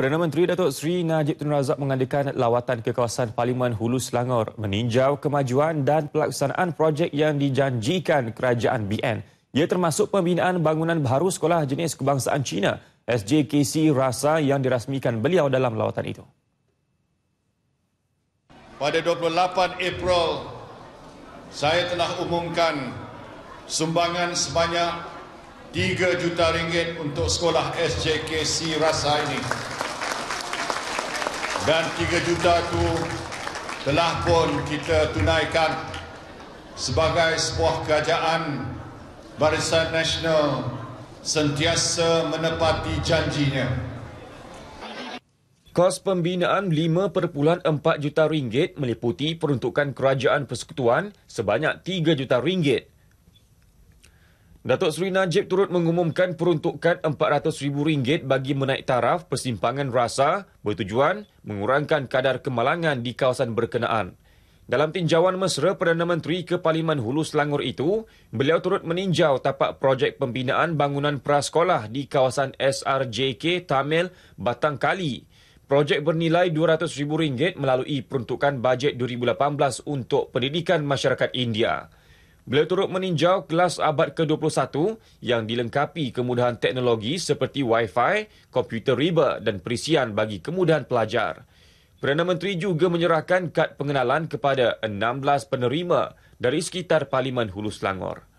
Perdana Menteri Datuk Seri Najib Tun Razak mengadakan lawatan ke kawasan Parlimen Hulu Selangor meninjau kemajuan dan pelaksanaan projek yang dijanjikan kerajaan BN. Ia termasuk pembinaan bangunan baru sekolah jenis kebangsaan China, SJKC Rasa yang dirasmikan beliau dalam lawatan itu. Pada 28 April, saya telah umumkan sumbangan sebanyak 3 juta ringgit untuk sekolah SJKC Rasa ini dan 3 juta itu telah pun kita tunaikan sebagai sebuah kerajaan Barisan Nasional sentiasa menepati janjinya. Kos pembinaan 5.4 juta ringgit meliputi peruntukan kerajaan persekutuan sebanyak 3 juta ringgit. Datuk Seri Najib turut mengumumkan peruntukan RM400,000 bagi menaik taraf persimpangan rasa bertujuan mengurangkan kadar kemalangan di kawasan berkenaan. Dalam tinjauan mesra Perdana Menteri ke Parlimen Hulu Selangor itu, beliau turut meninjau tapak projek pembinaan bangunan prasekolah di kawasan SRJK Tamil Batang Kali. Projek bernilai RM200,000 melalui peruntukan bajet 2018 untuk pendidikan masyarakat India. Beliau turut meninjau kelas abad ke-21 yang dilengkapi kemudahan teknologi seperti Wi-Fi, komputer riba dan perisian bagi kemudahan pelajar. Perdana Menteri juga menyerahkan kad pengenalan kepada 16 penerima dari sekitar Parlimen Hulu Selangor.